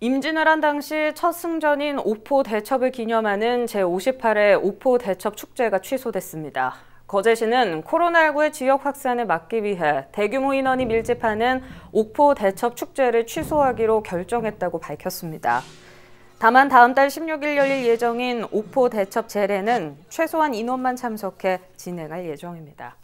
임진왜란 당시 첫 승전인 오포 대첩을 기념하는 제58회 오포 대첩 축제가 취소됐습니다. 거제시는 코로나19의 지역 확산을 막기 위해 대규모 인원이 밀집하는 옥포 대첩 축제를 취소하기로 결정했다고 밝혔습니다. 다만 다음 달 16일 열릴 예정인 옥포 대첩 재례는 최소한 인원만 참석해 진행할 예정입니다.